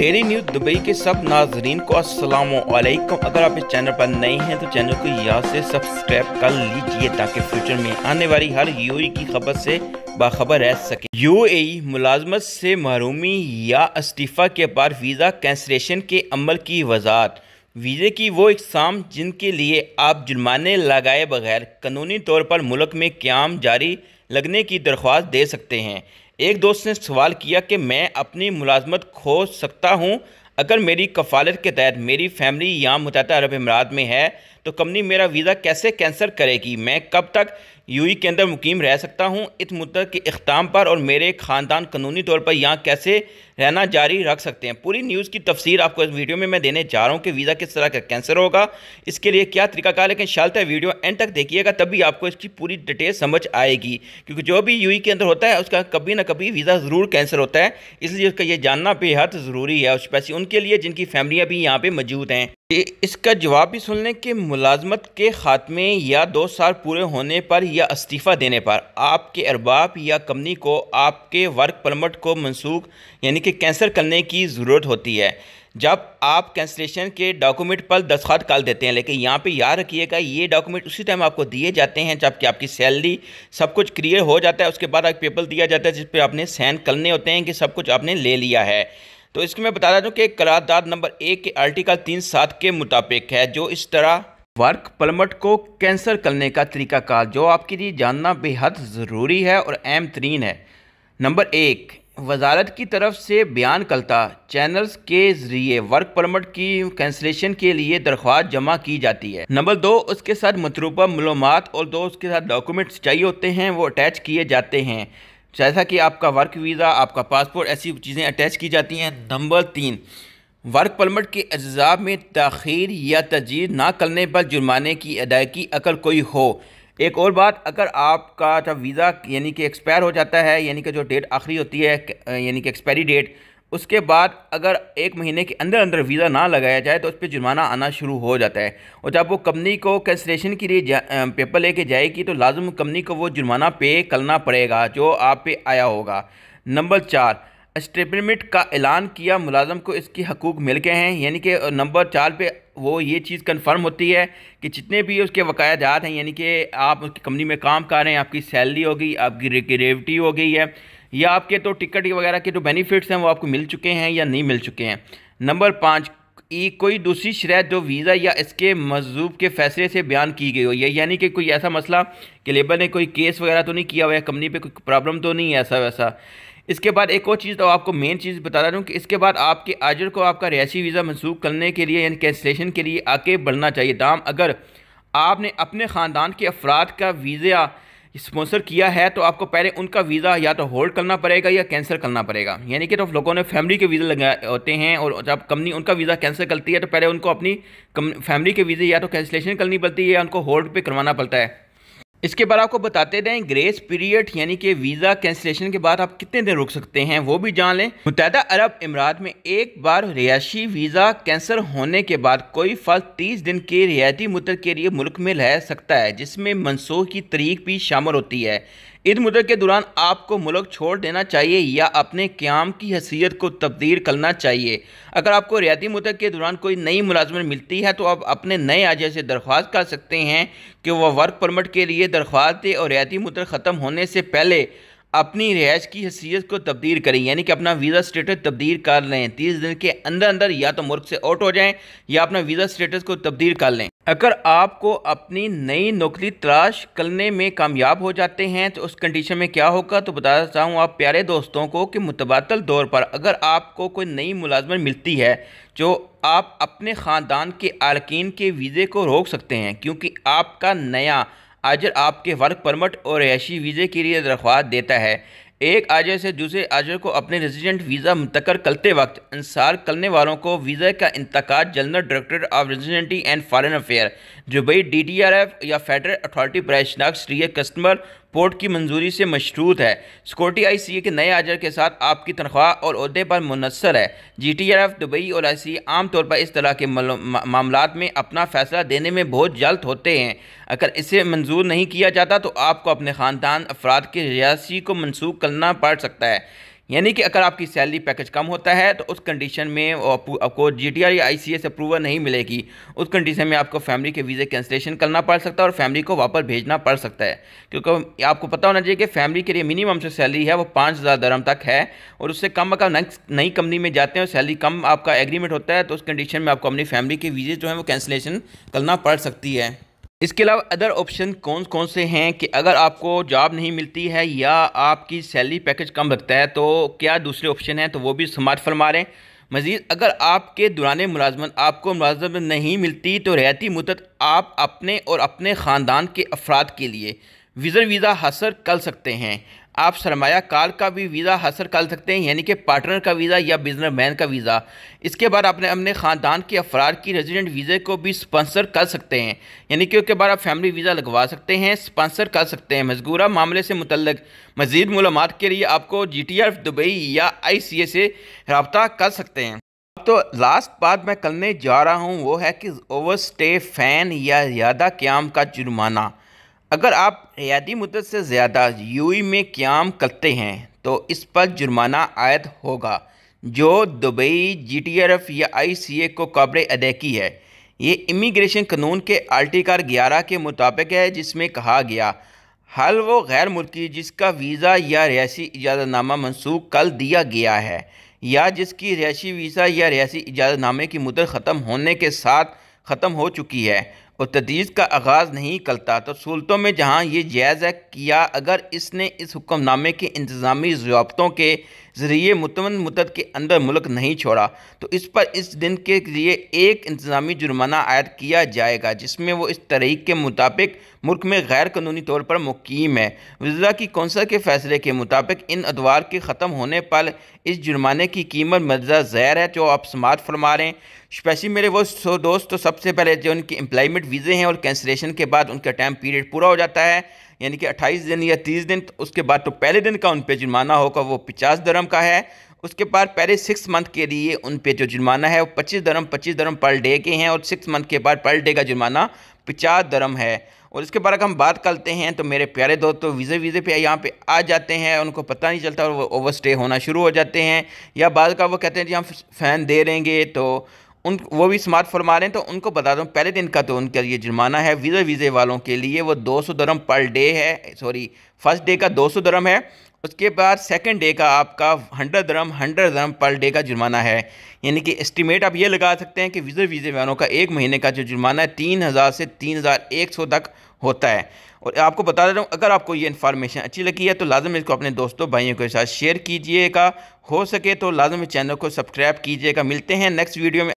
daily news Dubai के सब नाजरीन को अस्सलाम अगर आप इस चैनल पर नए हैं तो चैनल को यहाँ से सब्सक्राइब कर लीजिए ताकि फ्यूचर में आने वाली हर यू की खबर से बाखबर रह सके यूएई मुलाजमत से महरूमी या इस्तीफ़ा के बाद वीज़ा कैंसलेशन के अमल की वजाहत वीज़े की वो इकसाम जिनके लिए आप जुर्माने लगाए बगैर कानूनी तौर पर मुल्क में क्याम जारी लगने की दरख्वास्त दे सकते हैं एक दोस्त ने सवाल किया कि मैं अपनी मुलाजमत खो सकता हूँ अगर मेरी कफालत के तहत मेरी फैमिली या मुतहदा अरब अमारात में है तो कंपनी मेरा वीज़ा कैसे कैंसिल करेगी मैं कब तक यू ई के अंदर मुकीम रह सकता हूँ इस मुद्द के अख्ताम पर और मेरे ख़ानदान कानूनी तौर पर यहाँ कैसे रहना जारी रख सकते हैं पूरी न्यूज़ की तफसीर आपको इस वीडियो में मैं देने जा रहा हूँ कि वीज़ा किस तरह का कैंसर होगा इसके लिए क्या तरीकाकार लेकिन शालत है वीडियो एंड तक देखिएगा तभी आपको इसकी पूरी डिटेल समझ आएगी क्योंकि जो भी यू के अंदर होता है उसका कभी ना कभी वीज़ा ज़रूर कैंसर होता है इसलिए उसका यह जानना बेहद ज़रूरी है और स्पेशली उनके लिए जिनकी फैमिलियाँ भी यहाँ पर मौजूद हैं इसका जवाब भी सुन लें कि मुलाजमत के ख़ात्मे या दो साल पूरे होने पर या इस्तीफ़ा देने पर आपके अरबाब या कंपनी को आपके वर्क परमिट को मनसूख यानी कि कैंसिल करने की ज़रूरत होती है जब आप कैंसलेशन के डॉक्यूमेंट पर दस्तखत कर देते हैं लेकिन यहाँ पे याद रखिएगा ये डॉक्यूमेंट उसी टाइम आपको दिए जाते हैं जबकि आपकी सैलरी सब कुछ क्लियर हो जाता है उसके बाद एक पेपर दिया जाता है जिस पर आपने सैन करने होते हैं कि सब कुछ आपने ले लिया है तो इसके मैं बता रहा हूँ कि करारदाद नंबर एक के आर्टिकल तीन सात के मुताबिक है जो इस तरह वर्क परमट को कैंसिल करने का तरीकाकार जो आपके लिए जानना बेहद ज़रूरी है और अहम तरीन है नंबर एक वजारत की तरफ से बयान करता चैनल्स के ज़रिए वर्क परमट की कैंसलेशन के लिए दरख्वास्त जमा की जाती है नंबर दो उसके साथ मतलूबा मलूमत और दो उसके साथ डॉक्यूमेंट्स चाहिए होते हैं वो अटैच किए जाते हैं जैसा कि आपका वर्क वीज़ा आपका पासपोर्ट ऐसी चीज़ें अटैच की जाती हैं नंबर तीन वर्क परमिट के अज्जा में तखीर या तजीर ना करने पर जुर्माने की अदायगी अगर कोई हो एक और बात अगर आपका जब वीज़ा यानी कि एक्सपायर हो जाता है यानी कि जो डेट आखिरी होती है यानी कि एक्सपायरी डेट उसके बाद अगर एक महीने के अंदर अंदर वीज़ा ना लगाया जाए तो उस पर जुर्माना आना शुरू हो जाता है और जब वो कंपनी को कैंसलेशन के लिए पेपर लेके जाएगी तो लाजम कंपनी को वो जुर्माना पे करना पड़ेगा जो आप पे आया होगा नंबर चार स्टेपमेंट का ऐलान किया मुलाजम को इसके हकूक़ मिल गए हैं यानी कि नंबर चार पे वो ये चीज़ कंफर्म होती है कि जितने भी उसके वकायदात हैं यानी कि आप उसकी कंपनी में काम कर रहे हैं आपकी सैलरी होगी आपकी ग्रेविटी हो गई है या आपके तो टिकट वगैरह के जो बेनिफिट्स हैं वो आपको मिल चुके हैं या नहीं मिल चुके हैं नंबर पाँच ई कोई दूसरी शरात जो वीज़ा या इसके मजूब के फैसले से बयान की गई हो या यानी कि कोई ऐसा मसला कि लेबर ने कोई केस वगैरह तो नहीं किया हुआ या कंपनी पे कोई प्रॉब्लम तो नहीं है ऐसा वैसा इसके बाद एक और चीज़ तो आपको मेन चीज़ बता रहा हूँ कि इसके बाद आपके आजर को आपका रिहायशी वीज़ा मनसूख करने के लिए यानी कैंसलेशन के लिए आगे बढ़ना चाहिए दाम अगर आपने अपने ख़ानदान के अफराद का वीज़ा स्पॉन्सर किया है तो आपको पहले उनका वीज़ा या तो होल्ड करना पड़ेगा या कैंसिल करना पड़ेगा यानी कि तो लोगों ने फैमिली के वीज़ा लगाए होते हैं और जब कंपनी उनका वीज़ा कैंसिल करती है तो पहले उनको अपनी फैमिली के वीज़े या तो कैंसिलेशन करनी पड़ती है या उनको होल्ड पे करवाना पड़ता है इसके बाद आपको बताते रहें ग्रेस पीरियड यानी कि वीज़ा कैंसिलेशन के बाद आप कितने दिन रुक सकते हैं वो भी जान लें मुतहदा अरब इमरात में एक बार रिहायशी वीज़ा कैंसिल होने के बाद कोई फर्ज तीस दिन की रियायती मुद्दत के लिए मुल्क में रह सकता है जिसमें मनसूख की तरीक भी शामिल होती है ईद मुद्र के दौरान आपको मुल्क छोड़ देना चाहिए या अपने क्याम की हैसियत को तब्दील करना चाहिए अगर आपको रियाती मुदत के दौरान कोई नई मुलाजमत मिलती है तो आप अपने नए आज से दरख्वास्त कर सकते हैं कि वह वर्क परमिट के लिए दरख्वास्त दें और रियाती मुद्र ख़त्म होने से पहले अपनी रिहाइश की हैसियत को तब्दील करें यानी कि अपना वीज़ा स्टेटस तब्दील कर लें तीस दिन के अंदर अंदर या तो मुल्क से आउट हो जाएँ या अपना वीज़ा स्टेटस को तब्दील कर लें अगर आपको अपनी नई नौकरी तलाश करने में कामयाब हो जाते हैं तो उस कंडीशन में क्या होगा तो बताना चाहूँ आप प्यारे दोस्तों को कि मुतबादल दौर पर अगर आपको कोई नई मुलाजमत मिलती है जो आप अपने ख़ानदान के आरकिन के वीज़े को रोक सकते हैं क्योंकि आपका नया आजर आपके वर्क परमिट और रहायशी वीज़े के लिए दरख्वास्त देता है एक आजय से दूसरे आजय को अपने रेजिडेंट वीज़ा मुंतकर करते वक्त इंसार करने वालों को वीज़ा का इंतकाल general director of residency and foreign affair Dubai D D R F या फेडरल अथॉरिटी बरए शनाख्त कस्टमर पोर्ट की मंजूरी से मशरूत है सिक्योरिटी आई सी ए के नए आजर के साथ आपकी तनख्वाह और अहदे पर मुनसर है G T R F Dubai और आई सी आमतौर पर इस तरह के मामला में अपना फैसला देने में बहुत जल्द होते हैं अगर इसे मंजूर नहीं किया जाता तो आपको अपने ख़ानदान अफराद की रियासी को मनसूख करना पड़ सकता है यानी कि अगर आपकी सैलरी पैकेज कम होता है तो उस कंडीशन में आपको जी टी आर या आई सी एस अप्रूवल नहीं मिलेगी उस कंडीशन में आपको फैमिली के वीज़े कैंसिलेशन करना पड़ सकता है और फैमिली को वापस भेजना पड़ सकता है क्योंकि आपको पता होना चाहिए कि फैमिली के लिए मिनिमम जो सैलरी है वो पाँच हज़ार दरम तक है और उससे कम अगर नई कंपनी में जाते हैं और सैलरी कम आपका एग्रीमेंट होता है तो उस कंडीशन में आपको अपनी फैमिली के वीज़े जो हैं वो कैंसिलेशन करना पड़ सकती है इसके अलावा अदर ऑप्शन कौन कौन से हैं कि अगर आपको जॉब नहीं मिलती है या आपकी सैलरी पैकेज कम लगता है तो क्या दूसरे ऑप्शन हैं तो वो भी समाज फरमा लें मज़ीद अगर आपके दुराने मुलाजमत आपको मुलाजमत नहीं मिलती तो रियाती मुदत आप अपने और अपने ख़ानदान के अफराद के लिए विज़र वीज़ा हासिल कर सकते हैं आप कार का भी वीज़ा हासिल कर सकते हैं यानी कि पार्टनर का वीज़ा या बिजनेसमैन का वीज़ा इसके बाद आपने अपने ख़ानदान के अफरार की रेजिडेंट वीज़े को भी स्पॉन्सर कर सकते हैं यानी कि उसके बाद आप फैमिली वीज़ा लगवा सकते हैं स्पॉन्सर कर सकते हैं मजगूरा मामले से मुतल मजीद मलूमत के लिए आपको जी टी आर दुबई या आई सी ए से रबता कर सकते हैं तो लास्ट बात मैं करने जा रहा हूँ वो है कि ओवर स्टे फ़ैन या ज़्यादा क्याम का जुर्माना अगर आप रियाती मुद्दत से ज़्यादा यू में क्याम करते हैं तो इस पर जुर्माना आयद होगा जो Dubai G T R F या आई सी ए को कॉबरे अदा की है ये इमिग्रेशन कानून के आर्टिकल ग्यारह के मुताबिक है जिसमें कहा गया हल वो गैर मुल्की जिसका वीज़ा या रियासी इजाज़तनामा मनसूख कर दिया गया है या जिसकी रिहायशी वीज़ा या रिहायशी इजाज़तनामे की मुदत ख़त्म होने के साथ ख़त्म हो चुकी है और तदीस का आगाज़ नहीं करता तो सूरतों में जहाँ ये जायज़ है किया अगर इसने इस हुक्मनामे के इंतज़ामी जवाबतों के जरिए मुतमन मुदत के अंदर मुल्क नहीं छोड़ा तो इस पर इस दिन के लिए एक इंतजामी जुर्माना आयद किया जाएगा जिसमें वो इस तरीक के मुताबिक मुल्क में गैर कानूनी तौर पर मुकीम है वजरा की कौंसल के फैसले के मुताबिक इन अदवार के ख़त्म होने पर इस जुर्माने की कीमत मर्जा जहर है जो आप समात फरमा रहे हैं स्पेशली मेरे वो सो दोस्त तो सबसे पहले जो उनकी एम्प्लॉमेंट वीज़े हैं और कैंसलेशन के बाद उनका टाइम पीरियड पूरा हो जाता है यानी कि 28 दिन या 30 दिन तो उसके बाद तो पहले दिन का उन पे जुर्माना होगा वो 50 दरम का है उसके बाद पहले सिक्स मंथ के लिए उन पे जो जुर्माना है वो पच्चीस दरम पच्चीस दरम पर डे के हैं और सिक्स मंथ के बाद पर डे का जुर्माना पचास दरम है और इसके बारे हम बात करते हैं तो मेरे प्यारे दोस्त तो वीज़े वीज़े पे यहाँ पे आ जाते हैं उनको पता नहीं चलता और वो ओवर स्टे होना शुरू हो जाते हैं या बाद का वो कहते हैं जी हम फ़ैन दे देंगे तो उन वो भी स्मार्ट फरमा रहे हैं तो उनको बता दूँ पहले दिन का तो उनके लिए जुर्माना है वीज़ा वीज़े वालों के लिए वो दो सौ दरम पर डे है सॉरी फर्स्ट डे का दो सौ दरम है उसके बाद सेकंड डे का आपका हंड्रेड दरम हंड्रेड दरम पर डे का जुर्माना है यानी कि एस्टिमेट आप ये लगा सकते हैं कि वीज़ा वीज़े वालों का एक महीने का जो जुर्माना है तीन हज़ार से तीन हज़ार एक सौ तक होता है और आपको बता देता हूँ अगर आपको ये इन्फॉर्मेशन अच्छी लगी है तो लाजम इसको अपने दोस्तों भाइयों के साथ शेयर कीजिएगा हो सके तो लाजम चैनल को सब्सक्राइब कीजिएगा मिलते हैं नेक्स्ट वीडियो में